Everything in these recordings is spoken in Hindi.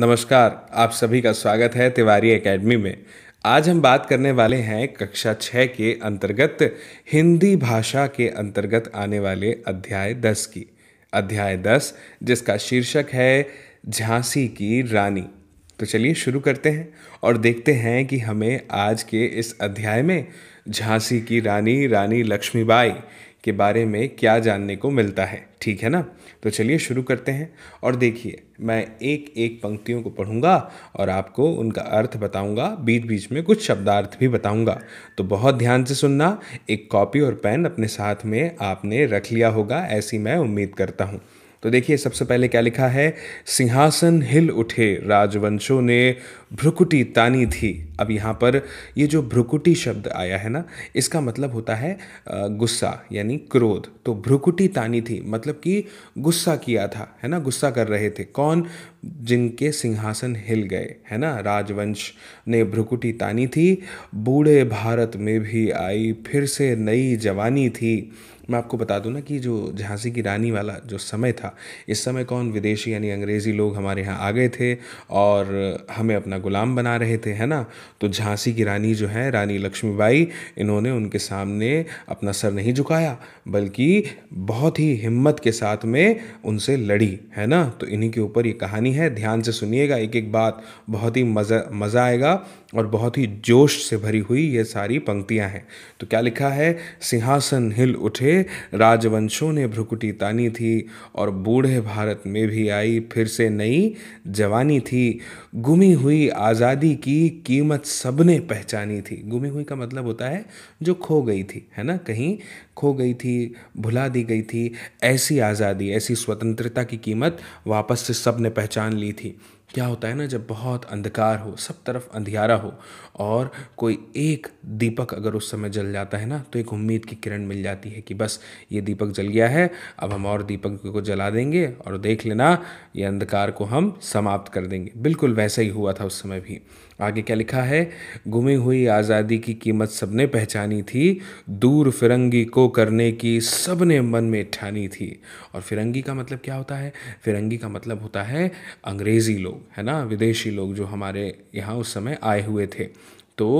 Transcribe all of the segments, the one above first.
नमस्कार आप सभी का स्वागत है तिवारी एकेडमी में आज हम बात करने वाले हैं कक्षा छः के अंतर्गत हिंदी भाषा के अंतर्गत आने वाले अध्याय दस की अध्याय दस जिसका शीर्षक है झांसी की रानी तो चलिए शुरू करते हैं और देखते हैं कि हमें आज के इस अध्याय में झांसी की रानी रानी लक्ष्मीबाई के बारे में क्या जानने को मिलता है ठीक है ना तो चलिए शुरू करते हैं और देखिए मैं एक एक पंक्तियों को पढ़ूंगा और आपको उनका अर्थ बताऊंगा बीच बीच में कुछ शब्दार्थ भी बताऊंगा तो बहुत ध्यान से सुनना एक कॉपी और पेन अपने साथ में आपने रख लिया होगा ऐसी मैं उम्मीद करता हूँ तो देखिए सबसे पहले क्या लिखा है सिंहासन हिल उठे राजवंशों ने भ्रुकुटी तानी थी अब यहाँ पर ये जो भ्रुकुटी शब्द आया है ना इसका मतलब होता है गुस्सा यानी क्रोध तो भ्रुकुटी तानी थी मतलब कि गुस्सा किया था है ना गुस्सा कर रहे थे कौन जिनके सिंहासन हिल गए है ना राजवंश ने भ्रुकुटी तानी थी बूढ़े भारत में भी आई फिर से नई जवानी थी मैं आपको बता दूं ना कि जो झांसी की रानी वाला जो समय था इस समय कौन विदेशी यानी अंग्रेज़ी लोग हमारे यहाँ आ गए थे और हमें अपना अपना गुलाम बना रहे थे है ना तो झांसी की रानी जो है रानी लक्ष्मीबाई इन्होंने उनके सामने अपना सर नहीं झुकाया बल्कि बहुत ही हिम्मत के साथ में उनसे लड़ी है ना तो इन्हीं के ऊपर ये कहानी है ध्यान से सुनिएगा एक एक बात बहुत ही मज़ा मज़ा आएगा और बहुत ही जोश से भरी हुई ये सारी पंक्तियां हैं तो क्या लिखा है सिंहासन हिल उठे राजवंशों ने भ्रुकुटी तानी थी और बूढ़े भारत में भी आई फिर से नई जवानी थी गुमी हुई आज़ादी की कीमत सबने पहचानी थी गुमी हुई का मतलब होता है जो खो गई थी है ना कहीं खो गई थी भुला दी गई थी ऐसी आज़ादी ऐसी स्वतंत्रता की कीमत वापस से सब ने पहचान ली थी क्या होता है ना जब बहुत अंधकार हो सब तरफ अंधियारा हो और कोई एक दीपक अगर उस समय जल जाता है ना तो एक उम्मीद की किरण मिल जाती है कि बस ये दीपक जल गया है अब हम और दीपक को जला देंगे और देख लेना ये अंधकार को हम समाप्त कर देंगे बिल्कुल वैसा ही हुआ था उस समय भी आगे क्या लिखा है गुमी हुई आज़ादी की कीमत सबने पहचानी थी दूर फिरंगी को करने की सबने मन में ठानी थी और फिरंगी का मतलब क्या होता है फिरंगी का मतलब होता है अंग्रेज़ी लोग है ना विदेशी लोग जो हमारे यहाँ उस समय आए हुए थे तो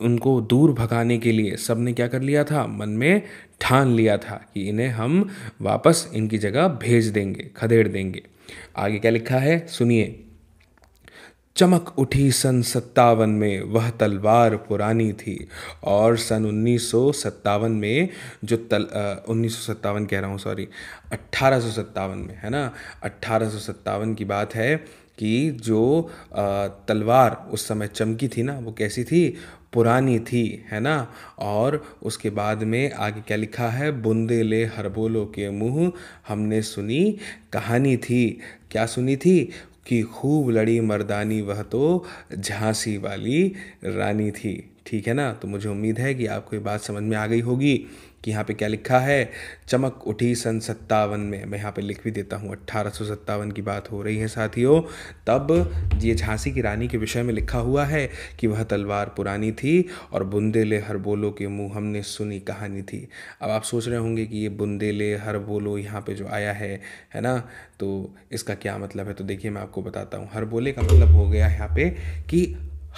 उनको दूर भगाने के लिए सब ने क्या कर लिया था मन में ठान लिया था कि इन्हें हम वापस इनकी जगह भेज देंगे खदेड़ देंगे आगे क्या लिखा है सुनिए चमक उठी सन सत्तावन में वह तलवार पुरानी थी और सन उन्नीस में जो तल उन्नीस सौ कह रहा हूँ सॉरी अट्ठारह में है ना अट्ठारह की बात है कि जो तलवार उस समय चमकी थी ना वो कैसी थी पुरानी थी है ना और उसके बाद में आगे क्या लिखा है बुंदे ले हरबोलो के मुँह हमने सुनी कहानी थी क्या सुनी थी कि खूब लड़ी मर्दानी वह तो झांसी वाली रानी थी ठीक है ना तो मुझे उम्मीद है कि आपको ये बात समझ में आ गई होगी कि यहाँ पे क्या लिखा है चमक उठी सन सत्तावन में मैं यहाँ पे लिख भी देता हूँ अट्ठारह सौ सत्तावन की बात हो रही है साथियों तब ये झांसी की रानी के विषय में लिखा हुआ है कि वह तलवार पुरानी थी और बुंदेले हर बोलो के मुँह हमने सुनी कहानी थी अब आप सोच रहे होंगे कि ये बुंदेले हर बोलो यहाँ पे जो आया है है ना तो इसका क्या मतलब है तो देखिए मैं आपको बताता हूँ हर बोले का मतलब हो गया यहाँ पे कि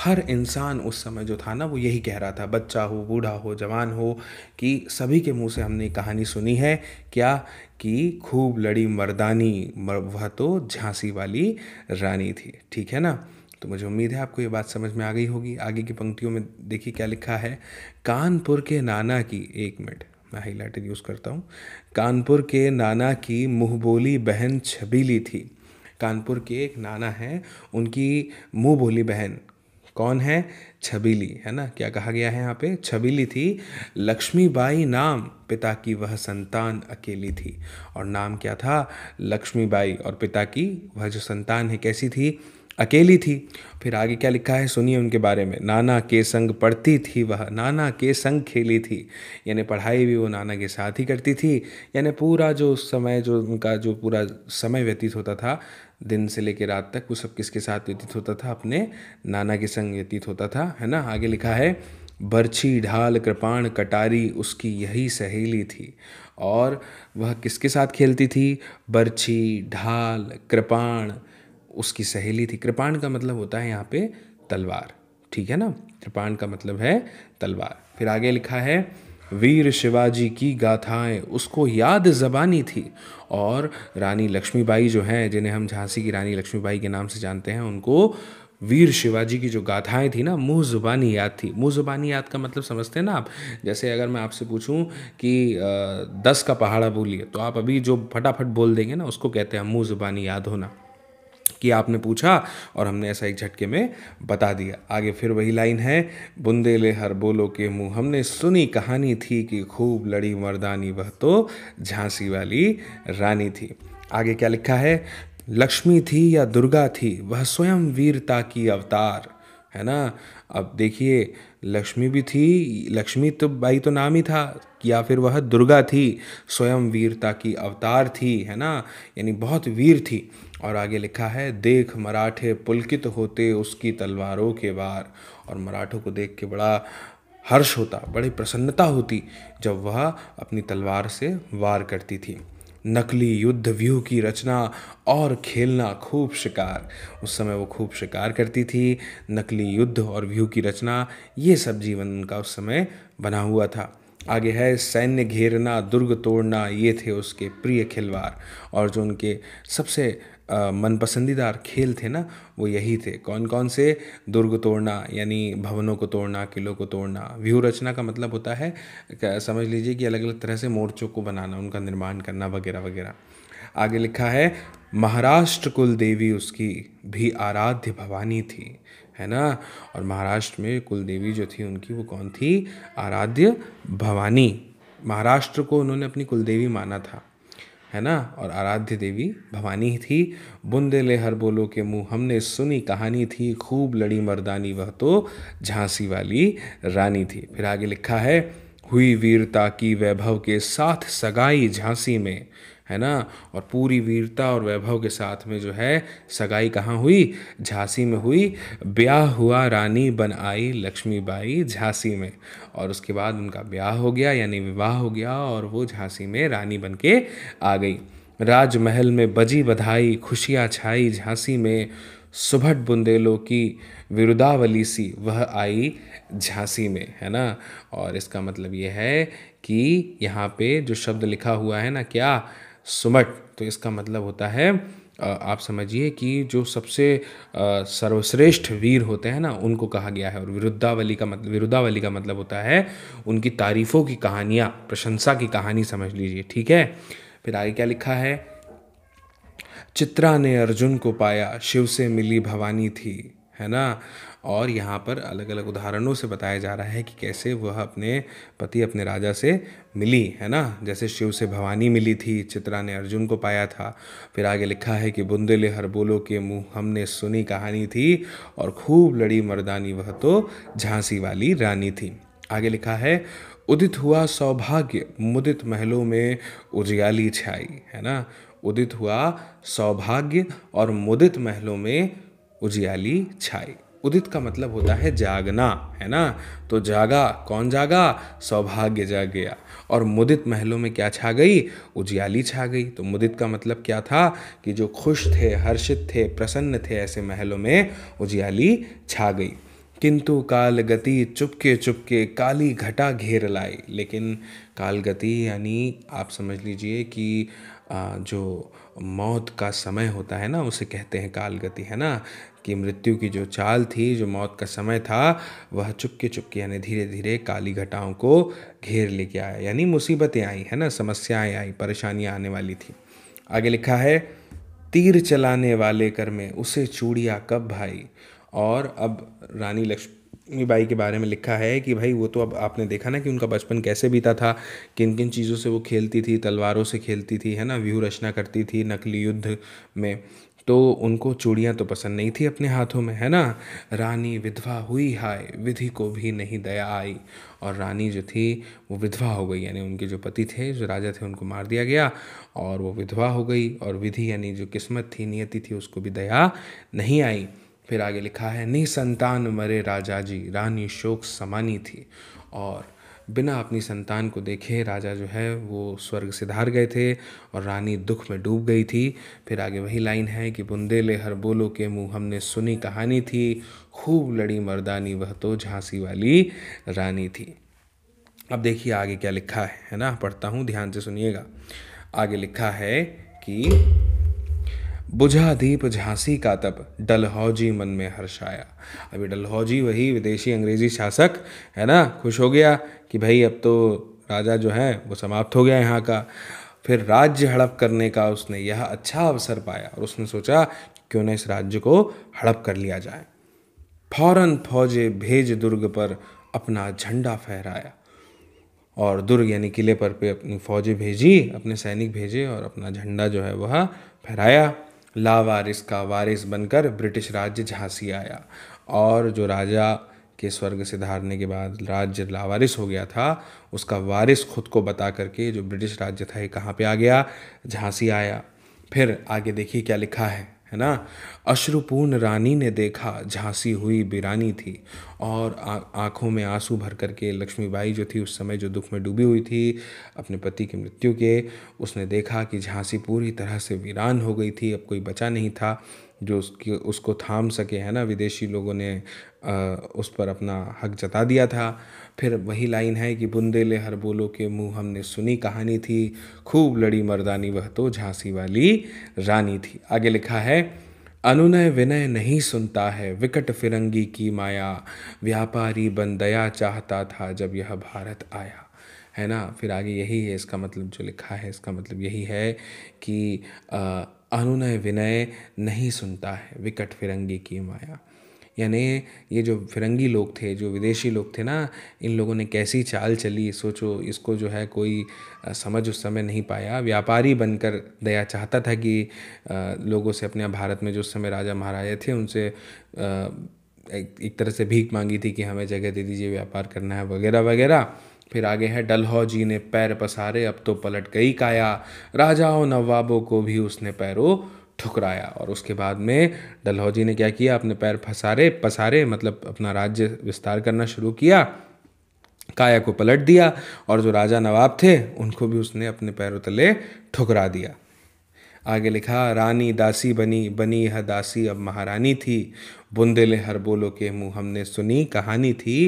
हर इंसान उस समय जो था ना वो यही कह रहा था बच्चा हो बूढ़ा हो जवान हो कि सभी के मुंह से हमने कहानी सुनी है क्या कि खूब लड़ी मर्दानी वह तो झांसी वाली रानी थी ठीक है ना तो मुझे उम्मीद है आपको ये बात समझ में आ गई होगी आगे की पंक्तियों में देखिए क्या लिखा है कानपुर के नाना की एक मिनट मैं हाईलाइटर यूज़ करता हूँ कानपुर के नाना की मुँह बहन छबीली थी कानपुर के एक नाना हैं उनकी मुँह बोली बहन कौन है छबीली है ना क्या कहा गया है यहाँ पे छबीली थी लक्ष्मीबाई नाम पिता की वह संतान अकेली थी और नाम क्या था लक्ष्मीबाई और पिता की वह जो संतान है कैसी थी अकेली थी फिर आगे क्या लिखा है सुनिए उनके बारे में नाना के संग पढ़ती थी वह नाना के संग खेली थी यानी पढ़ाई भी वो नाना के साथ ही करती थी यानी पूरा जो समय जो उनका जो पूरा समय व्यतीत होता था दिन से लेकर रात तक वो सब किसके साथ व्यतीत होता था अपने नाना के संग व्यतीत होता था है ना आगे लिखा है बर्छी ढाल कृपाण कटारी उसकी यही सहेली थी और वह किसके साथ खेलती थी बर्छी ढाल कृपाण उसकी सहेली थी कृपाण का मतलब होता है यहाँ पे तलवार ठीक है ना कृपाण का मतलब है तलवार फिर आगे लिखा है वीर शिवाजी की गाथाएं उसको याद जबानी थी और रानी लक्ष्मीबाई जो हैं जिन्हें हम झांसी की रानी लक्ष्मीबाई के नाम से जानते हैं उनको वीर शिवाजी की जो गाथाएं थी ना मुँह ज़ुबानी याद थी मुँह ज़ुबानी याद का मतलब समझते हैं ना आप जैसे अगर मैं आपसे पूछूं कि दस का पहाड़ा बोलिए तो आप अभी जो फटाफट बोल देंगे ना उसको कहते हैं मुँह ज़ुबानी याद होना कि आपने पूछा और हमने ऐसा एक झटके में बता दिया आगे फिर वही लाइन है बुंदेले हर बोलो के मुँह हमने सुनी कहानी थी कि खूब लड़ी मर्दानी वह तो झांसी वाली रानी थी आगे क्या लिखा है लक्ष्मी थी या दुर्गा थी वह स्वयं वीरता की अवतार है ना अब देखिए लक्ष्मी भी थी लक्ष्मी तो भाई तो नाम ही था या फिर वह दुर्गा थी स्वयं वीरता की अवतार थी है ना यानी बहुत वीर थी और आगे लिखा है देख मराठे पुलकित होते उसकी तलवारों के बार और मराठों को देख के बड़ा हर्ष होता बड़ी प्रसन्नता होती जब वह अपनी तलवार से वार करती थी नकली युद्ध व्यूह की रचना और खेलना खूब शिकार उस समय वो खूब शिकार करती थी नकली युद्ध और व्यूह की रचना ये सब जीवन उनका उस समय बना हुआ था आगे है सैन्य घेरना दुर्ग तोड़ना ये थे उसके प्रिय खिलवाड़ और जो उनके सबसे मनपसंदीदार खेल थे ना वो यही थे कौन कौन से दुर्ग तोड़ना यानी भवनों को तोड़ना किलों को तोड़ना व्यू रचना का मतलब होता है समझ लीजिए कि अलग अलग तरह से मोर्चों को बनाना उनका निर्माण करना वगैरह वगैरह आगे लिखा है महाराष्ट्र कुल देवी उसकी भी आराध्य भवानी थी है ना और महाराष्ट्र में कुल देवी जो थी उनकी वो कौन थी आराध्य भवानी महाराष्ट्र को उन्होंने अपनी कुलदेवी माना था है ना और आराध्य देवी भवानी थी बुंदेले हर बोलो के मुंह हमने सुनी कहानी थी खूब लड़ी मर्दानी वह तो झांसी वाली रानी थी फिर आगे लिखा है हुई वीरता की वैभव के साथ सगाई झांसी में है ना और पूरी वीरता और वैभव के साथ में जो है सगाई कहाँ हुई झांसी में हुई ब्याह हुआ रानी बन आई लक्ष्मीबाई झांसी में और उसके बाद उनका ब्याह हो गया यानी विवाह हो गया और वो झांसी में रानी बन के आ गई राजमहल में बजी बधाई खुशियाँ छाई झांसी में सुभट बुंदेलो की विरुदावली सी वह आई झांसी में है ना और इसका मतलब ये है कि यहाँ पे जो शब्द लिखा हुआ है ना क्या सुमट तो इसका मतलब होता है आप समझिए कि जो सबसे सर्वश्रेष्ठ वीर होते हैं ना उनको कहा गया है और विरुद्धावली का मतलब विरुद्धावली का मतलब होता है उनकी तारीफ़ों की कहानियाँ प्रशंसा की कहानी समझ लीजिए ठीक है फिर आगे क्या लिखा है चित्रा ने अर्जुन को पाया शिव से मिली भवानी थी है ना और यहाँ पर अलग अलग उदाहरणों से बताया जा रहा है कि कैसे वह अपने पति अपने राजा से मिली है ना जैसे शिव से भवानी मिली थी चित्रा ने अर्जुन को पाया था फिर आगे लिखा है कि बुंदेले हर बोलो के मुँह हमने सुनी कहानी थी और खूब लड़ी मर्दानी वह तो झांसी वाली रानी थी आगे लिखा है उदित हुआ सौभाग्य मुदित महलों में उजियाली छाई है ना उदित हुआ सौभाग्य और मुदित महलों में उजियाली छाई उदित का मतलब होता है जागना है ना तो जागा कौन जागा सौभाग्य जाग गया और मुदित महलों में क्या छा गई उजियाली छा गई तो मुदित का मतलब क्या था कि जो खुश थे हर्षित थे प्रसन्न थे ऐसे महलों में उजियाली छा गई किंतु काल गति चुपके चुपके काली घटा घेर लाई लेकिन काल गति यानी आप समझ लीजिए कि जो मौत का समय होता है ना उसे कहते हैं काल गति है ना कि मृत्यु की जो चाल थी जो मौत का समय था वह चुपके चुपके यानी धीरे धीरे काली घटाओं को घेर लेके आया यानी मुसीबतें आई है ना समस्याएं आई परेशानियां आने वाली थी आगे लिखा है तीर चलाने वाले कर में उसे चूड़िया कब भाई और अब रानी लक्ष्मी बाई के बारे में लिखा है कि भाई वो तो अब आपने देखा ना कि उनका बचपन कैसे बीता था किन किन चीज़ों से वो खेलती थी तलवारों से खेलती थी है ना व्यूह रचना करती थी नकली युद्ध में तो उनको चूड़ियाँ तो पसंद नहीं थी अपने हाथों में है ना रानी विधवा हुई हाय विधि को भी नहीं दया आई और रानी जो थी वो विधवा हो गई यानी उनके जो पति थे जो राजा थे उनको मार दिया गया और वो विधवा हो गई और विधि यानी जो किस्मत थी नियति थी उसको भी दया नहीं आई फिर आगे लिखा है संतान मरे राजा जी रानी शोक समानी थी और बिना अपनी संतान को देखे राजा जो है वो स्वर्ग से धार गए थे और रानी दुख में डूब गई थी फिर आगे वही लाइन है कि बुंदेले हर बोलो के मुँह हमने सुनी कहानी थी खूब लड़ी मर्दानी वह तो झांसी वाली रानी थी अब देखिए आगे क्या लिखा है है ना पढ़ता हूँ ध्यान से सुनिएगा आगे लिखा है कि बुझा दीप झांसी का तप डलहौजी मन में हर्षाया अभी डलहौजी वही विदेशी अंग्रेजी शासक है ना खुश हो गया कि भाई अब तो राजा जो है वो समाप्त हो गया यहाँ का फिर राज्य हड़प करने का उसने यह अच्छा अवसर पाया और उसने सोचा क्यों ना इस राज्य को हड़प कर लिया जाए फौरन फौजे भेज दुर्ग पर अपना झंडा फहराया और दुर्ग यानी किले पर पे अपनी फौजें भेजी अपने सैनिक भेजे और अपना झंडा जो है वह फहराया लावारिस का वारिस बनकर ब्रिटिश राज्य झांसी आया और जो राजा के स्वर्ग से धारने के बाद राज्य लावारिस हो गया था उसका वारिस खुद को बता करके जो ब्रिटिश राज्य था ये कहाँ पे आ गया झांसी आया फिर आगे देखिए क्या लिखा है है ना अश्रुपूर्ण रानी ने देखा झांसी हुई बिरानी थी और आंखों में आंसू भर करके लक्ष्मीबाई जो थी उस समय जो दुख में डूबी हुई थी अपने पति की मृत्यु के उसने देखा कि झांसी पूरी तरह से वीरान हो गई थी अब कोई बचा नहीं था जो उसकी उसको थाम सके है ना विदेशी लोगों ने आ, उस पर अपना हक जता दिया था फिर वही लाइन है कि बुंदेले हर बोलो के मुंह हमने सुनी कहानी थी खूब लड़ी मर्दानी वह तो झांसी वाली रानी थी आगे लिखा है अनुनय विनय नहीं सुनता है विकट फिरंगी की माया व्यापारी बन दया चाहता था जब यह भारत आया है ना फिर आगे यही है इसका मतलब जो लिखा है इसका मतलब यही है कि अनुनय विनय नहीं सुनता है विकट फिरंगी की माया यानी ये जो फिरंगी लोग थे जो विदेशी लोग थे ना इन लोगों ने कैसी चाल चली सोचो इसको जो है कोई समझ उस समय नहीं पाया व्यापारी बनकर दया चाहता था कि लोगों से अपने भारत में जो उस समय राजा महाराजा थे उनसे एक तरह से भीख मांगी थी कि हमें जगह दे दीजिए व्यापार करना है वगैरह वगैरह फिर आगे है जी ने पैर पसारे अब तो पलट गई काया राजाओं नवाबों को भी उसने पैरों ठुकराया और उसके बाद में डलहौजी ने क्या किया अपने पैर फसारे पसारे मतलब अपना राज्य विस्तार करना शुरू किया काया को पलट दिया और जो राजा नवाब थे उनको भी उसने अपने पैरों तले ठुकरा दिया आगे लिखा रानी दासी बनी बनी यह दासी अब महारानी थी बुंदेले हर बोलो के मुँह हमने सुनी कहानी थी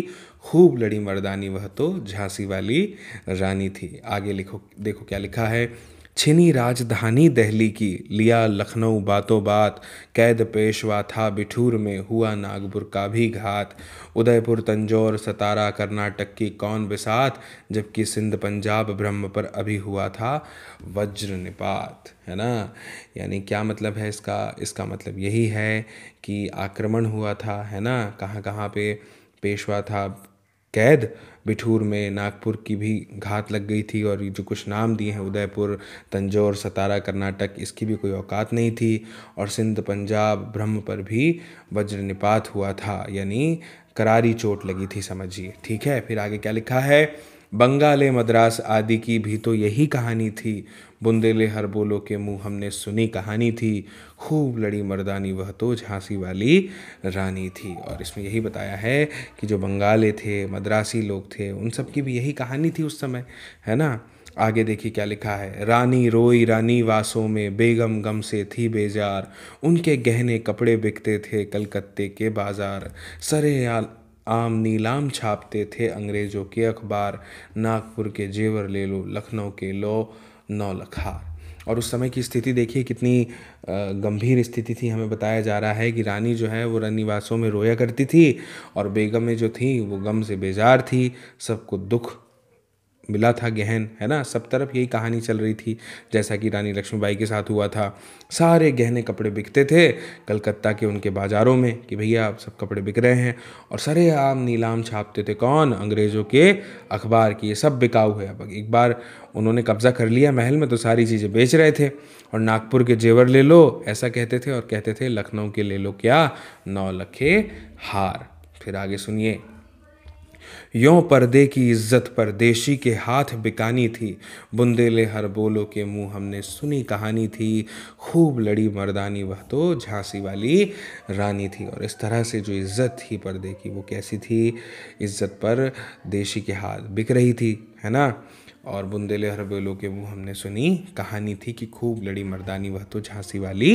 खूब लड़ी मर्दानी वह तो झांसी वाली रानी थी आगे लिखो देखो क्या लिखा है छिनी राजधानी दहली की लिया लखनऊ बातों बात कैद पेशवा था बिठूर में हुआ नागपुर का भी घात उदयपुर तंजौर सतारा कर्नाटक की कौन बिसात जबकि सिंध पंजाब ब्रह्म पर अभी हुआ था वज्र निपात है ना यानी क्या मतलब है इसका इसका मतलब यही है कि आक्रमण हुआ था है ना कहाँ कहाँ पे पेशवा था कैद बिठूर में नागपुर की भी घात लग गई थी और जो कुछ नाम दिए हैं उदयपुर तंजौर सतारा कर्नाटक इसकी भी कोई औकात नहीं थी और सिंध पंजाब ब्रह्म पर भी वज्रनिपात हुआ था यानी करारी चोट लगी थी समझिए ठीक है फिर आगे क्या लिखा है बंगाल मद्रास आदि की भी तो यही कहानी थी बुंदेले हर बोलो के मुँह हमने सुनी कहानी थी खूब लड़ी मर्दानी वह तो झांसी वाली रानी थी और इसमें यही बताया है कि जो बंगाले थे मद्रासी लोग थे उन सब की भी यही कहानी थी उस समय है ना आगे देखिए क्या लिखा है रानी रोई रानी वासों में बेगम गम से थी बेजार उनके गहने कपड़े बिकते थे कलकत्ते के बाजार सरे आम नीलाम छापते थे अंग्रेज़ों के अखबार नागपुर के जेवर ले लो लखनऊ के लो नौलखार और उस समय की स्थिति देखिए कितनी गंभीर स्थिति थी हमें बताया जा रहा है कि रानी जो है वो रनिवासों में रोया करती थी और बेगमें जो थी वो गम से बेजार थी सबको दुख मिला था गहन है ना सब तरफ यही कहानी चल रही थी जैसा कि रानी लक्ष्मीबाई के साथ हुआ था सारे गहने कपड़े बिकते थे कलकत्ता के उनके बाज़ारों में कि भैया आप सब कपड़े बिक रहे हैं और सरे आम नीलाम छापते थे कौन अंग्रेज़ों के अखबार की ये सब बिकाऊ है अब एक बार उन्होंने कब्ज़ा कर लिया महल में तो सारी चीज़ें बेच रहे थे और नागपुर के जेवर ले लो ऐसा कहते थे और कहते थे लखनऊ के ले लो क्या नौ लखे हार फिर आगे सुनिए यों पर्दे की इज्जत पर देशी के हाथ बिकानी थी बुंदेले हर बोलो के मुंह हमने सुनी कहानी थी खूब लड़ी मर्दानी वह तो झांसी वाली रानी थी और इस तरह से जो इज्जत थी पर्दे की वो कैसी थी इज्जत पर देशी के हाथ बिक रही थी है ना और बुंदेले हरबेलो के वो हमने सुनी कहानी थी कि खूब लड़ी मर्दानी वह तो झांसी वाली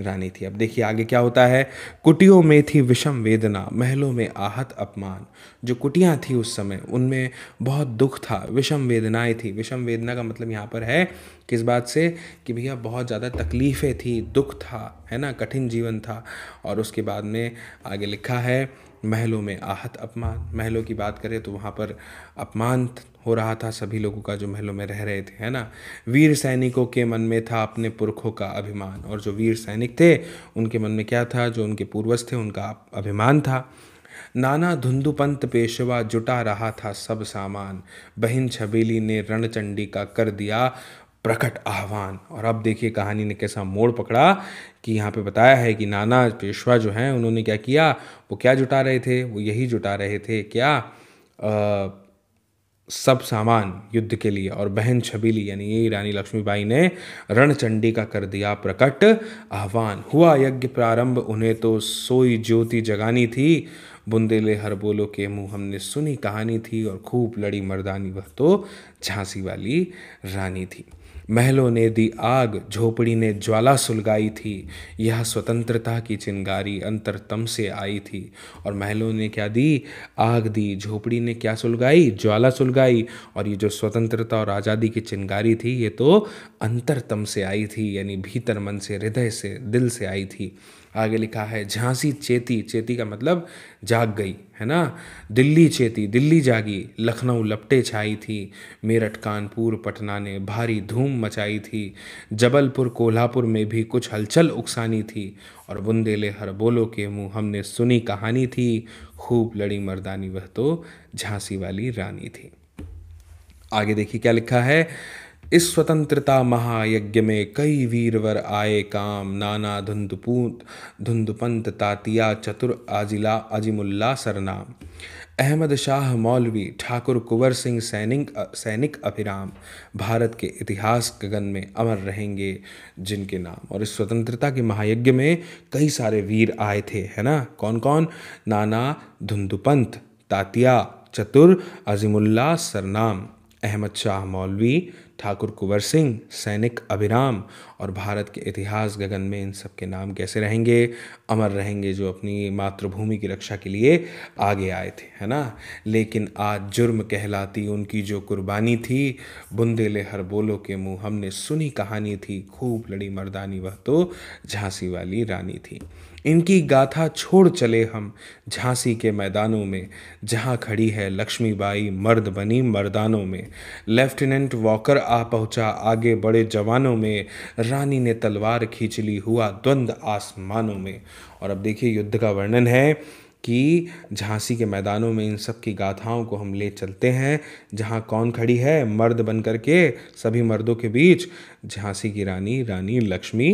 रानी थी अब देखिए आगे क्या होता है कुटियों में थी विषम वेदना महलों में आहत अपमान जो कुटियाँ थी उस समय उनमें बहुत दुख था विषम वेदनाएँ थी विषम वेदना का मतलब यहाँ पर है किस बात से कि भैया बहुत ज़्यादा तकलीफ़ें थी दुख था है ना कठिन जीवन था और उसके बाद में आगे लिखा है महलों में आहत अपमान महलों की बात करें तो वहाँ पर अपमान हो रहा था सभी लोगों का जो महलों में रह रहे थे है ना वीर सैनिकों के मन में था अपने पुरखों का अभिमान और जो वीर सैनिक थे उनके मन में क्या था जो उनके पूर्वज थे उनका अभिमान था नाना धुंधुपंत पेशवा जुटा रहा था सब सामान बहन छबेली ने रणचंडी का कर दिया प्रकट आह्वान और अब देखिए कहानी ने कैसा मोड़ पकड़ा कि यहाँ पे बताया है कि नाना पेशवा जो हैं उन्होंने क्या किया वो क्या जुटा रहे थे वो यही जुटा रहे थे क्या आ, सब सामान युद्ध के लिए और बहन छबीली यानी ये रानी लक्ष्मीबाई ने रणचंडी का कर दिया प्रकट आह्वान हुआ यज्ञ प्रारंभ उन्हें तो सोई ज्योति जगानी थी बुंदेले हर बोलो के मुँह हमने सुनी कहानी थी और खूब लड़ी मर्दानी वह तो झांसी वाली रानी थी महलों ने दी आग झोपड़ी ने ज्वाला सुलगाई थी यह स्वतंत्रता की चिंगारी अंतरतम से आई थी और महलों ने क्या दी आग दी झोपड़ी ने क्या सुलगाई ज्वाला सुलगाई और ये जो स्वतंत्रता और आज़ादी की चिंगारी थी ये तो अंतरतम से आई थी यानी भीतर मन से हृदय से दिल से आई थी आगे लिखा है झांसी चेती चेती का मतलब जाग गई है ना दिल्ली चेती दिल्ली जागी लखनऊ लपटे छाई थी मेरठ कानपुर पटना ने भारी धूम मचाई थी जबलपुर कोल्हापुर में भी कुछ हलचल उकसानी थी और बुंदेले हर बोलो के मुँह हमने सुनी कहानी थी खूब लड़ी मर्दानी वह तो झांसी वाली रानी थी आगे देखिए क्या लिखा है इस स्वतंत्रता महायज्ञ में कई वीरवर आए काम नाना धुंधपूत धुंधपंत तातिया चतुर आजिला अजिमुल्ला सरनाम अहमद शाह मौलवी ठाकुर कुंवर सिंह सैनिक सैनिक अभिराम भारत के इतिहास गगन में अमर रहेंगे जिनके नाम और इस स्वतंत्रता के महायज्ञ में कई सारे वीर आए थे है ना कौन कौन नाना धुंधुपंत तातिया चतुर अजीमुल्ला सरनाम अहमद शाह मौलवी ठाकुर कुंवर सिंह सैनिक अभिराम और भारत के इतिहास गगन में इन सब के नाम कैसे रहेंगे अमर रहेंगे जो अपनी मातृभूमि की रक्षा के लिए आगे आए थे है ना लेकिन आज जुर्म कहलाती उनकी जो कुर्बानी थी बुंदेले हर बोलो के मुँह हमने सुनी कहानी थी खूब लड़ी मर्दानी वह तो झांसी वाली रानी थी इनकी गाथा छोड़ चले हम झांसी के मैदानों में जहाँ खड़ी है लक्ष्मीबाई मर्द बनी मर्दानों में लेफ्टिनेंट वॉकर आ पहुँचा आगे बड़े जवानों में रानी ने तलवार खींच ली हुआ द्वंद आसमानों में और अब देखिए युद्ध का वर्णन है कि झांसी के मैदानों में इन सब की गाथाओं को हम ले चलते हैं जहाँ कौन खड़ी है मर्द बन करके सभी मर्दों के बीच झांसी की रानी रानी लक्ष्मी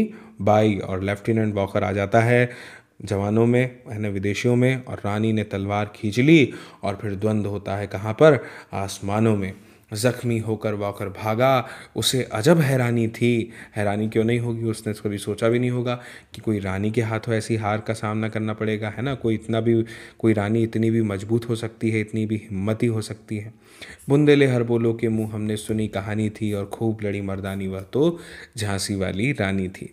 बाई और लेफ्टिनेंट वॉकर आ जाता है जवानों में है ना विदेशियों में और रानी ने तलवार खींच ली और फिर द्वंद्व होता है कहाँ पर आसमानों में ज़ख्मी होकर वाकर भागा उसे अजब हैरानी थी हैरानी क्यों नहीं होगी उसने कभी सोचा भी नहीं होगा कि कोई रानी के हाथों ऐसी हार का सामना करना पड़ेगा है ना कोई इतना भी कोई रानी इतनी भी मजबूत हो सकती है इतनी भी हिम्मती हो सकती है बुंदेले हर बोलो के मुंह हमने सुनी कहानी थी और खूब लड़ी मर्दानी वह तो झांसी वाली रानी थी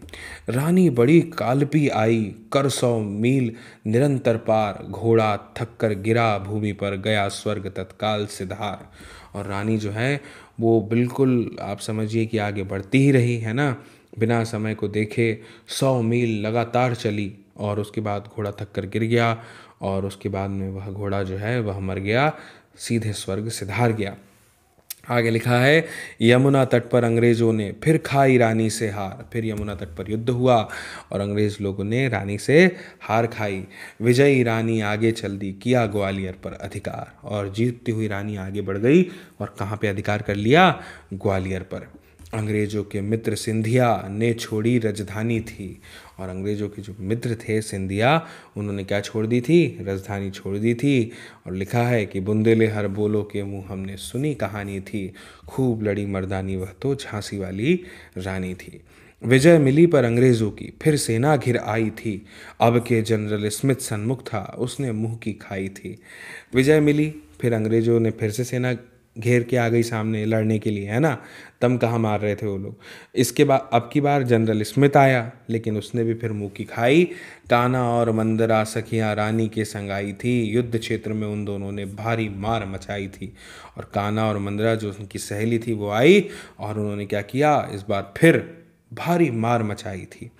रानी बड़ी कालपी आई कर सौ मील निरंतर पार घोड़ा थककर गिरा भूमि पर गया स्वर्ग तत्काल सिधार और रानी जो है वो बिल्कुल आप समझिए कि आगे बढ़ती ही रही है ना बिना समय को देखे सौ मील लगातार चली और उसके बाद घोड़ा थककर गिर गया और उसके बाद में वह घोड़ा जो है वह मर गया सीधे स्वर्ग सिधार गया आगे लिखा है यमुना तट पर अंग्रेजों ने फिर खाई रानी से हार फिर यमुना तट पर युद्ध हुआ और अंग्रेज लोगों ने रानी से हार खाई विजयी रानी आगे चल दी किया ग्वालियर पर अधिकार और जीतती हुई रानी आगे बढ़ गई और कहाँ पे अधिकार कर लिया ग्वालियर पर अंग्रेजों के मित्र सिंधिया ने छोड़ी राजधानी थी और अंग्रेज़ों के जो मित्र थे सिंधिया उन्होंने क्या छोड़ दी थी राजधानी छोड़ दी थी और लिखा है कि बुंदेले हर बोलो के मुँह हमने सुनी कहानी थी खूब लड़ी मर्दानी वह तो झांसी वाली रानी थी विजय मिली पर अंग्रेज़ों की फिर सेना घिर आई थी अब के जनरल स्मिथ सन्मुख था उसने मुंह की खाई थी विजय मिली फिर अंग्रेज़ों ने फिर से सेना घेर के आ गई सामने लड़ने के लिए है ना तम कहाँ मार रहे थे वो लोग इसके बाद अब की बार जनरल स्मिथ आया लेकिन उसने भी फिर मुँह की खाई काना और मंदरा सखियाँ रानी के संग आई थी युद्ध क्षेत्र में उन दोनों ने भारी मार मचाई थी और काना और मंदरा जो उनकी सहेली थी वो आई और उन्होंने क्या किया इस बार फिर भारी मार मचाई थी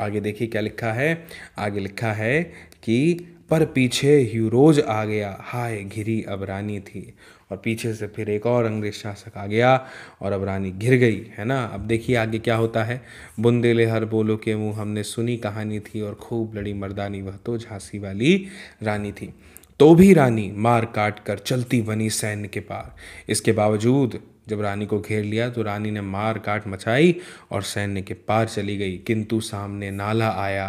आगे देखिए क्या लिखा है आगे लिखा है कि पर पीछे ह्यूरोज आ गया हाय घिरी अब रानी थी और पीछे से फिर एक और अंग्रेज शासक आ गया और अब रानी घिर गई है ना अब देखिए आगे क्या होता है बुंदेले हर बोलो के मुँह हमने सुनी कहानी थी और खूब लड़ी मर्दानी वह तो झांसी वाली रानी थी तो भी रानी मार काट कर चलती बनी सैन्य के पार इसके बावजूद जब रानी को घेर लिया तो रानी ने मार काट मचाई और सैन्य के पार चली गई किंतु सामने नाला आया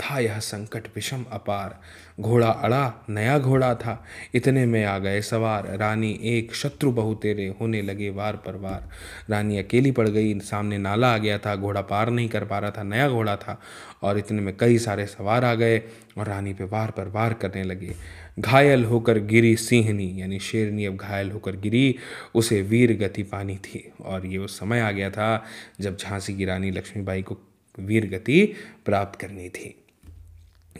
था यह संकट विषम अपार घोड़ा अड़ा नया घोड़ा था इतने में आ गए सवार रानी एक शत्रु बहु तेरे होने लगे वार पर वार रानी अकेली पड़ गई सामने नाला आ गया था घोड़ा पार नहीं कर पा रहा था नया घोड़ा था और इतने में कई सारे सवार आ गए और रानी पे वार पर वार करने लगे घायल होकर गिरी सिंहनी यानी शेरनी अब घायल होकर गिरी उसे वीर गति पानी थी और ये वो समय आ गया था जब झांसी की रानी लक्ष्मीबाई को वीर गति प्राप्त करनी थी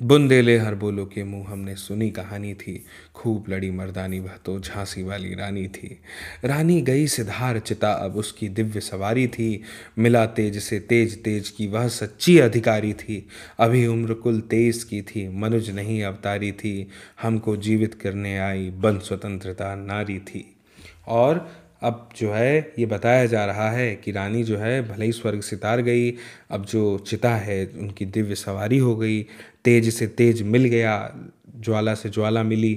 बुंदेले हर बोलो के मुंह हमने सुनी कहानी थी खूब लड़ी मर्दानी वह तो झांसी वाली रानी थी रानी गई सिधार चिता अब उसकी दिव्य सवारी थी मिला तेज से तेज तेज की वह सच्ची अधिकारी थी अभी उम्र कुल तेईस की थी मनुज नहीं अवतारी थी हमको जीवित करने आई बन स्वतंत्रता नारी थी और अब जो है ये बताया जा रहा है कि रानी जो है भले ही स्वर्ग सितार गई अब जो चिता है उनकी दिव्य सवारी हो गई तेज से तेज मिल गया ज्वाला से ज्वाला मिली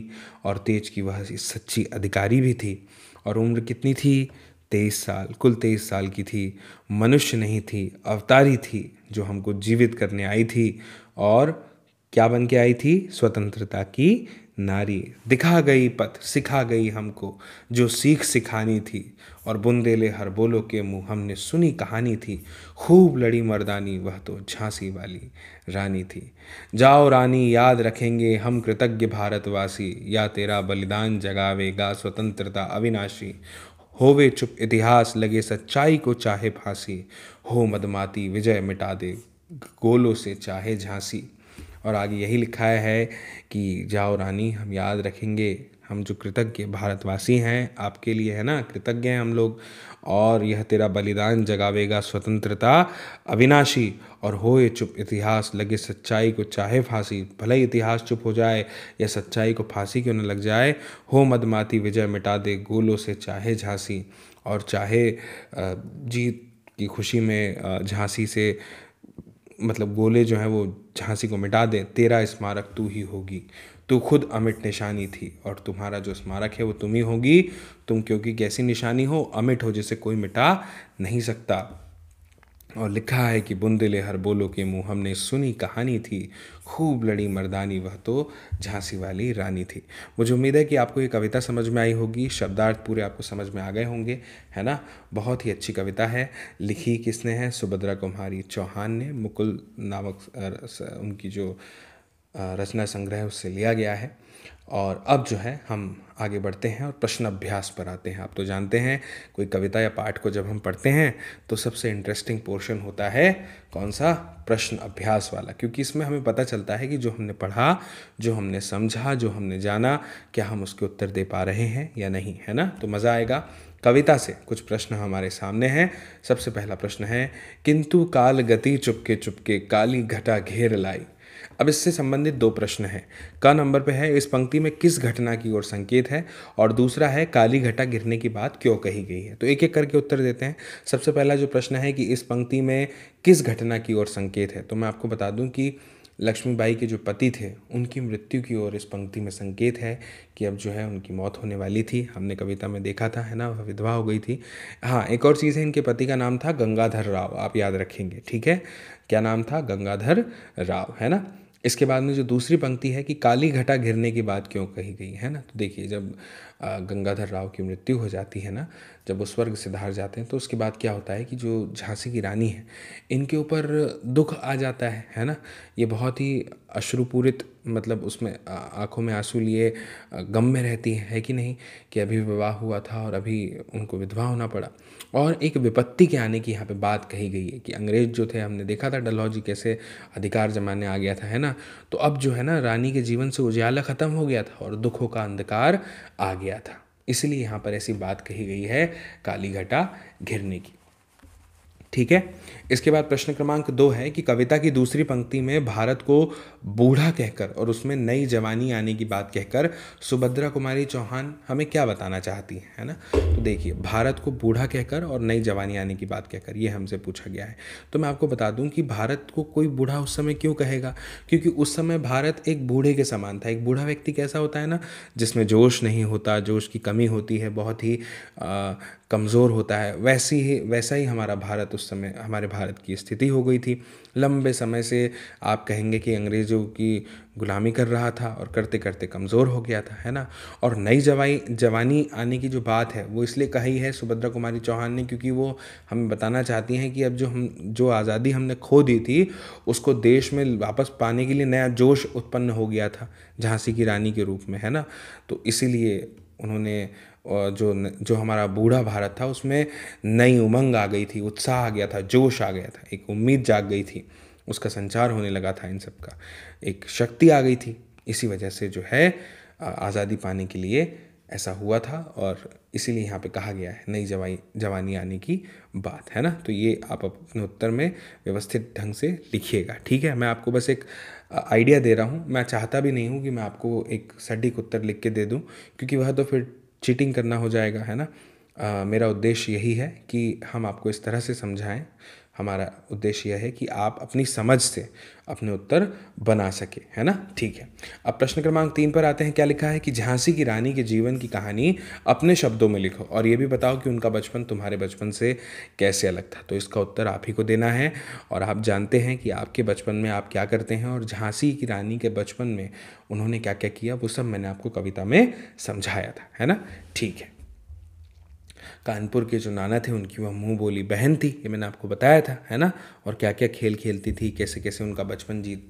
और तेज की वह सच्ची अधिकारी भी थी और उम्र कितनी थी तेईस साल कुल तेईस साल की थी मनुष्य नहीं थी अवतारी थी जो हमको जीवित करने आई थी और क्या बन के आई थी स्वतंत्रता की नारी दिखा गई पथ सिखा गई हमको जो सीख सिखानी थी और बुंदेले हर बोलो के मुँह हमने सुनी कहानी थी खूब लड़ी मर्दानी वह तो झांसी वाली रानी थी जाओ रानी याद रखेंगे हम कृतज्ञ भारतवासी या तेरा बलिदान जगावेगा स्वतंत्रता अविनाशी होवे चुप इतिहास लगे सच्चाई को चाहे फांसी हो मदमाती विजय मिटा दे गोलों से चाहे झांसी और आगे यही लिखा है कि जाओ रानी हम याद रखेंगे हम जो कृतज्ञ भारतवासी हैं आपके लिए है ना कृतज्ञ हैं हम लोग और यह तेरा बलिदान जगावेगा स्वतंत्रता अविनाशी और हो ये चुप इतिहास लगे सच्चाई को चाहे फांसी भले इतिहास चुप हो जाए या सच्चाई को फांसी क्यों न लग जाए हो मदमाती विजय मिटा दे गोलों से चाहे झांसी और चाहे जीत की खुशी में झांसी से मतलब गोले जो हैं वो झांसी को मिटा दें तेरा स्मारक तू ही होगी तू खुद अमिट निशानी थी और तुम्हारा जो स्मारक है वो तुम ही होगी तुम क्योंकि कैसी निशानी हो अमिट हो जिसे कोई मिटा नहीं सकता और लिखा है कि बुंदेले हर बोलो के मुँह हमने सुनी कहानी थी खूब लड़ी मर्दानी वह तो झांसी वाली रानी थी मुझे उम्मीद है कि आपको ये कविता समझ में आई होगी शब्दार्थ पूरे आपको समझ में आ गए होंगे है ना बहुत ही अच्छी कविता है लिखी किसने है सुभद्रा कुमारी चौहान ने मुकुल नामक उनकी जो रचना संग्रह उससे लिया गया है और अब जो है हम आगे बढ़ते हैं और प्रश्न अभ्यास पर आते हैं आप तो जानते हैं कोई कविता या पाठ को जब हम पढ़ते हैं तो सबसे इंटरेस्टिंग पोर्शन होता है कौन सा प्रश्न अभ्यास वाला क्योंकि इसमें हमें पता चलता है कि जो हमने पढ़ा जो हमने समझा जो हमने जाना क्या हम उसके उत्तर दे पा रहे हैं या नहीं है ना तो मज़ा आएगा कविता से कुछ प्रश्न हमारे सामने हैं सबसे पहला प्रश्न है किंतु काल गति चुपके चुपके काली घटा घेर लाई अब इससे संबंधित दो प्रश्न हैं क नंबर पे है इस पंक्ति में किस घटना की ओर संकेत है और दूसरा है काली घटा गिरने की बात क्यों कही गई है तो एक एक करके उत्तर देते हैं सबसे पहला जो प्रश्न है कि इस पंक्ति में किस घटना की ओर संकेत है तो मैं आपको बता दूँ कि लक्ष्मीबाई के जो पति थे उनकी मृत्यु की ओर इस पंक्ति में संकेत है कि अब जो है उनकी मौत होने वाली थी हमने कविता में देखा था है ना वह विधवा हो गई थी हाँ एक और चीज़ है इनके पति का नाम था गंगाधर राव आप याद रखेंगे ठीक है क्या नाम था गंगाधर राव है ना इसके बाद में जो दूसरी पंक्ति है कि काली घटा घिरने की बात क्यों कही गई है ना तो देखिए जब गंगाधर राव की मृत्यु हो जाती है ना जब वो स्वर्ग से धार जाते हैं तो उसके बाद क्या होता है कि जो झांसी की रानी है इनके ऊपर दुख आ जाता है है ना ये बहुत ही अश्रुपूरित मतलब उसमें आंखों में आंसू लिए गम में रहती है, है कि नहीं कि अभी विवाह हुआ था और अभी उनको विधवा होना पड़ा और एक विपत्ति के आने की यहाँ पे बात कही गई है कि अंग्रेज जो थे हमने देखा था डलहौजी कैसे अधिकार जमाने आ गया था है ना तो अब जो है ना रानी के जीवन से उजाला ख़त्म हो गया था और दुखों का अंधकार आ गया गया था इसलिए यहाँ पर ऐसी बात कही गई है काली घटा घिरने की ठीक है इसके बाद प्रश्न क्रमांक दो है कि कविता की दूसरी पंक्ति में भारत को बूढ़ा कहकर और उसमें नई जवानी आने की बात कहकर सुभद्रा कुमारी चौहान हमें क्या बताना चाहती हैं है ना तो देखिए भारत को बूढ़ा कहकर और नई जवानी आने की बात कहकर ये हमसे पूछा गया है तो मैं आपको बता दूं कि भारत को कोई बूढ़ा उस समय क्यों कहेगा क्योंकि उस समय भारत एक बूढ़े के समान था एक बूढ़ा व्यक्ति कैसा होता है ना जिसमें जोश नहीं होता जोश की कमी होती है बहुत ही कमज़ोर होता है वैसी ही वैसा ही हमारा भारत उस समय हमारे भारत की स्थिति हो गई थी लंबे समय से आप कहेंगे कि अंग्रेज़ों की गुलामी कर रहा था और करते करते कमज़ोर हो गया था है ना और नई जवाई जवानी आने की जो बात है वो इसलिए कही है सुभद्रा कुमारी चौहान ने क्योंकि वो हमें बताना चाहती हैं कि अब जो हम जो आज़ादी हमने खो दी थी उसको देश में वापस पाने के लिए नया जोश उत्पन्न हो गया था झांसी की रानी के रूप में है ना तो इसीलिए उन्होंने जो जो हमारा बूढ़ा भारत था उसमें नई उमंग आ गई थी उत्साह आ गया था जोश आ गया था एक उम्मीद जाग गई थी उसका संचार होने लगा था इन सब का एक शक्ति आ गई थी इसी वजह से जो है आज़ादी पाने के लिए ऐसा हुआ था और इसीलिए यहाँ पे कहा गया है नई जवाई जवानी आने की बात है ना तो ये आप अपने उत्तर में व्यवस्थित ढंग से लिखिएगा ठीक है मैं आपको बस एक आइडिया दे रहा हूँ मैं चाहता भी नहीं हूँ कि मैं आपको एक सटीक उत्तर लिख के दे दूँ क्योंकि वह तो फिर चीटिंग करना हो जाएगा है ना मेरा उद्देश्य यही है कि हम आपको इस तरह से समझाएं हमारा उद्देश्य यह है कि आप अपनी समझ से अपने उत्तर बना सके है ना ठीक है अब प्रश्न क्रमांक तीन पर आते हैं क्या लिखा है कि झांसी की रानी के जीवन की कहानी अपने शब्दों में लिखो और ये भी बताओ कि उनका बचपन तुम्हारे बचपन से कैसे अलग था तो इसका उत्तर आप ही को देना है और आप जानते हैं कि आपके बचपन में आप क्या करते हैं और झांसी की रानी के बचपन में उन्होंने क्या क्या किया वो सब मैंने आपको कविता में समझाया था है ना ठीक है कानपुर के जो नाना थे उनकी वह मुँह बोली बहन थी ये मैंने आपको बताया था है ना और क्या क्या खेल खेलती थी कैसे कैसे उनका बचपन जीत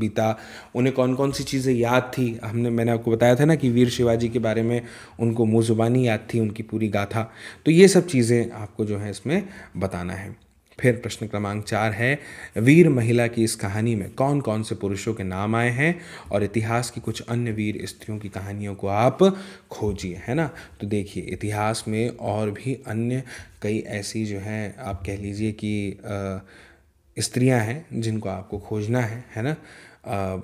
बीता उन्हें कौन कौन सी चीज़ें याद थी हमने मैंने आपको बताया था ना कि वीर शिवाजी के बारे में उनको मुँह ज़ुबानी याद थी उनकी पूरी गाथा तो ये सब चीज़ें आपको जो है इसमें बताना है फिर प्रश्न क्रमांक चार है वीर महिला की इस कहानी में कौन कौन से पुरुषों के नाम आए हैं और इतिहास की कुछ अन्य वीर स्त्रियों की कहानियों को आप खोजिए है ना तो देखिए इतिहास में और भी अन्य कई ऐसी जो है आप कह लीजिए कि स्त्रियां हैं जिनको आपको खोजना है है ना आ,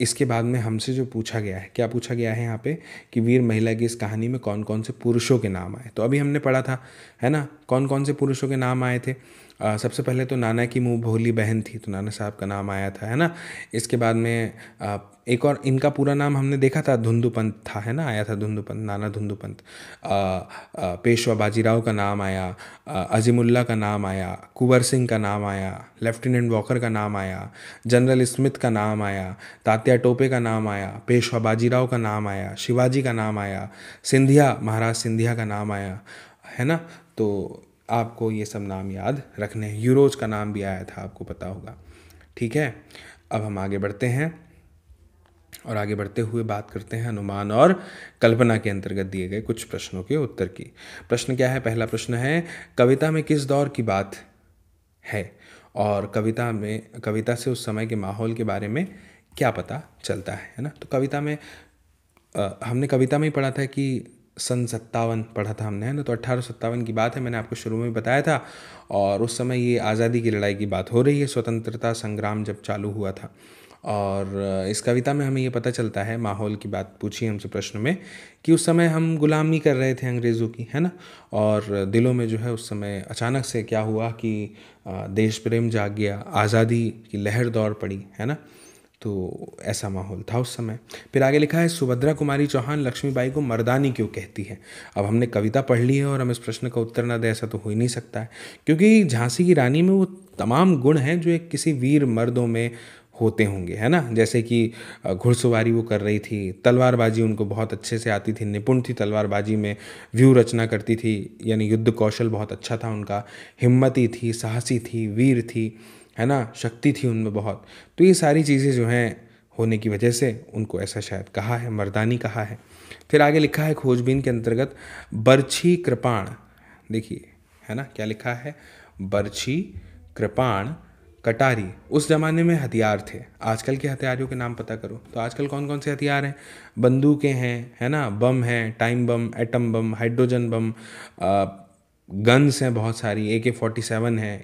इसके बाद में हमसे जो पूछा गया है क्या पूछा गया है यहाँ पे कि वीर महिला की इस कहानी में कौन कौन से पुरुषों के नाम आए तो अभी हमने पढ़ा था है ना कौन कौन से पुरुषों के नाम आए थे आ, सबसे पहले तो नाना की मुँह भोली बहन थी तो नाना साहब का नाम आया था है ना इसके बाद में आ, एक और इनका पूरा नाम हमने देखा था धुंधुपंत था है ना आया था धुंधुपंत नाना धुंधुपंत पेशवा बाजीराव का नाम आया अजीमुल्ला का नाम आया कुंवर सिंह का नाम आया लेफ्टिनेंट वॉकर का नाम आया जनरल स्मिथ का नाम आया तात्या टोपे का नाम आया पेशवा बाजीराव का नाम आया शिवाजी का नाम आया सिंधिया महाराज सिंधिया का नाम आया है ना तो आपको ये सब नाम याद रखने हैं यूरोज का नाम भी आया था आपको पता होगा ठीक है अब हम आगे बढ़ते हैं और आगे बढ़ते हुए बात करते हैं अनुमान और कल्पना के अंतर्गत दिए गए कुछ प्रश्नों के उत्तर की प्रश्न क्या है पहला प्रश्न है कविता में किस दौर की बात है और कविता में कविता से उस समय के माहौल के बारे में क्या पता चलता है है ना तो कविता में आ, हमने कविता में ही पढ़ा था कि सन सत्तावन पढ़ा था हमने है ना तो अट्ठारह सत्तावन की बात है मैंने आपको शुरू में बताया था और उस समय ये आज़ादी की लड़ाई की बात हो रही है स्वतंत्रता संग्राम जब चालू हुआ था और इस कविता में हमें ये पता चलता है माहौल की बात पूछी हमसे प्रश्न में कि उस समय हम गुलामी कर रहे थे अंग्रेज़ों की है ना और दिलों में जो है उस समय अचानक से क्या हुआ कि देश प्रेम जाग गया आज़ादी की लहर दौड़ पड़ी है ना तो ऐसा माहौल था उस समय फिर आगे लिखा है सुभद्रा कुमारी चौहान लक्ष्मीबाई को मर्दानी क्यों कहती है अब हमने कविता पढ़ ली है और हम इस प्रश्न का उत्तर ना दे ऐसा तो हो ही नहीं सकता है क्योंकि झांसी की रानी में वो तमाम गुण हैं जो एक किसी वीर मर्दों में होते होंगे है ना जैसे कि घुड़सवारी वो कर रही थी तलवारबाजी उनको बहुत अच्छे से आती थी निपुण थी तलवारबाजी में व्यूह रचना करती थी यानी युद्ध कौशल बहुत अच्छा था उनका हिम्मती थी साहसी थी वीर थी है ना शक्ति थी उनमें बहुत तो ये सारी चीज़ें जो हैं होने की वजह से उनको ऐसा शायद कहा है मर्दानी कहा है फिर आगे लिखा है खोजबीन के अंतर्गत बरछी कृपाण देखिए है ना क्या लिखा है बरछी कृपाण कटारी उस ज़माने में हथियार थे आजकल के हथियारों के नाम पता करो तो आजकल कौन कौन से हथियार हैं बंदूकें हैं है ना बम हैं time bomb atom bomb hydrogen bomb guns हैं बहुत सारी ए के फोर्टी सेवन है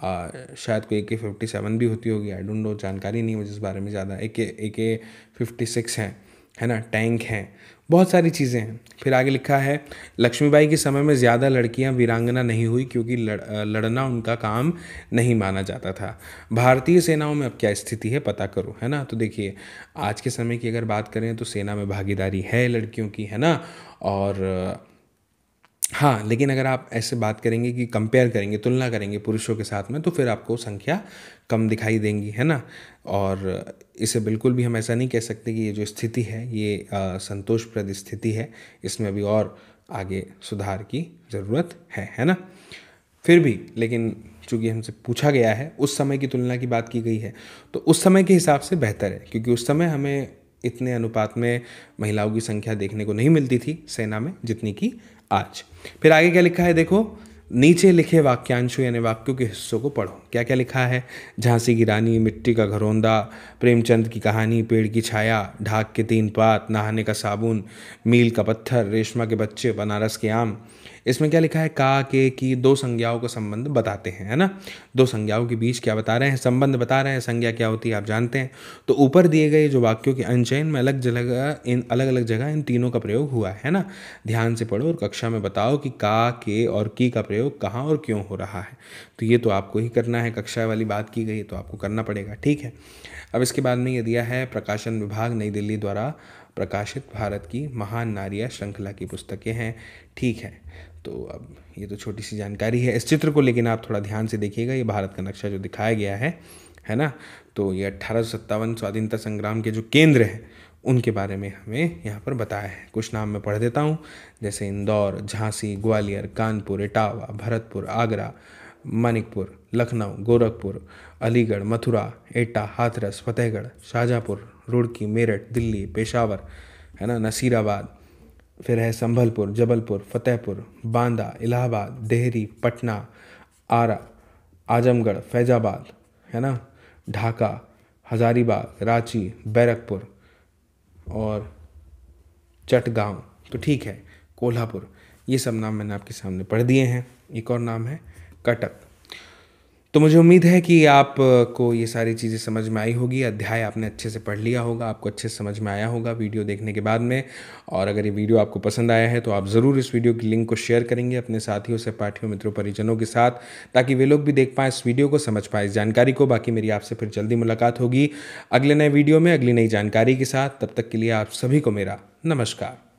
आ, शायद कोई ए के फिफ्टी सेवन भी होती होगी आई डोंट नो जानकारी नहीं मुझे इस बारे में ज़्यादा ए के ए के फिफ्टी सिक्स हैं है ना टैंक हैं बहुत सारी चीज़ें हैं फिर आगे लिखा है लक्ष्मीबाई के समय में ज़्यादा लड़कियां वीरांगना नहीं हुई क्योंकि लड़, लड़ना उनका काम नहीं माना जाता था भारतीय सेनाओं में अब क्या स्थिति है पता करो है ना तो देखिए आज के समय की अगर बात करें तो सेना में भागीदारी है लड़कियों की है ना और हाँ लेकिन अगर आप ऐसे बात करेंगे कि कंपेयर करेंगे तुलना करेंगे पुरुषों के साथ में तो फिर आपको संख्या कम दिखाई देंगी है ना और इसे बिल्कुल भी हम ऐसा नहीं कह सकते कि ये जो स्थिति है ये संतोषप्रद स्थिति है इसमें अभी और आगे सुधार की ज़रूरत है है ना फिर भी लेकिन चूँकि हमसे पूछा गया है उस समय की तुलना की बात की गई है तो उस समय के हिसाब से बेहतर है क्योंकि उस समय हमें इतने अनुपात में महिलाओं की संख्या देखने को नहीं मिलती थी सेना में जितनी कि आज फिर आगे क्या लिखा है देखो नीचे लिखे वाक्यांशों यानी वाक्यों के हिस्सों को पढ़ो क्या क्या लिखा है झांसी की रानी मिट्टी का घरोंदा प्रेमचंद की कहानी पेड़ की छाया ढाक के तीन पात नहाने का साबुन मील का पत्थर रेशमा के बच्चे बनारस के आम इसमें क्या लिखा है का के की दो संज्ञाओं का संबंध बताते हैं है ना दो संज्ञाओं के बीच क्या बता रहे हैं संबंध बता रहे हैं संज्ञा क्या होती है आप जानते हैं तो ऊपर दिए गए जो वाक्यों के अंश में अलग जगह इन अलग अलग जगह इन तीनों का प्रयोग हुआ है ना ध्यान से पढ़ो और कक्षा में बताओ कि का के और की का प्रयोग कहाँ और क्यों हो रहा है तो ये तो आपको ही करना है कक्षा वाली बात की गई तो आपको करना पड़ेगा ठीक है अब इसके बाद में ये दिया है प्रकाशन विभाग नई दिल्ली द्वारा प्रकाशित भारत की महान नारिया श्रृंखला की पुस्तकें हैं ठीक है तो अब ये तो छोटी सी जानकारी है इस चित्र को लेकिन आप थोड़ा ध्यान से देखिएगा ये भारत का नक्शा जो दिखाया गया है है ना तो ये अट्ठारह स्वाधीनता संग्राम के जो केंद्र हैं उनके बारे में हमें यहाँ पर बताया है कुछ नाम मैं पढ़ देता हूँ जैसे इंदौर झांसी ग्वालियर कानपुर इटावा भरतपुर आगरा मानिकपुर लखनऊ गोरखपुर अलीगढ़ मथुरा एटा हाथरस फतेहगढ़ शाहजहाँपुर रुड़की मेरठ दिल्ली पेशावर है ना नसीराबाद फिर है संभलपुर जबलपुर फतेहपुर बांदा इलाहाबाद देहरी पटना आरा आजमगढ़ फैजाबाद है ना ढाका हज़ारीबाग रांची बैरकपुर और चटगांव तो ठीक है कोल्हापुर ये सब नाम मैंने आपके सामने पढ़ दिए हैं एक और नाम है कटक तो मुझे उम्मीद है कि आपको ये सारी चीज़ें समझ में आई होगी अध्याय आपने अच्छे से पढ़ लिया होगा आपको अच्छे से समझ में आया होगा वीडियो देखने के बाद में और अगर ये वीडियो आपको पसंद आया है तो आप ज़रूर इस वीडियो की लिंक को शेयर करेंगे अपने साथियों से पाठियों मित्रों परिजनों के साथ ताकि वे लोग भी देख पाएँ इस वीडियो को समझ पाएँ इस जानकारी को बाकी मेरी आपसे फिर जल्दी मुलाकात होगी अगले नए वीडियो में अगली नई जानकारी के साथ तब तक के लिए आप सभी को मेरा नमस्कार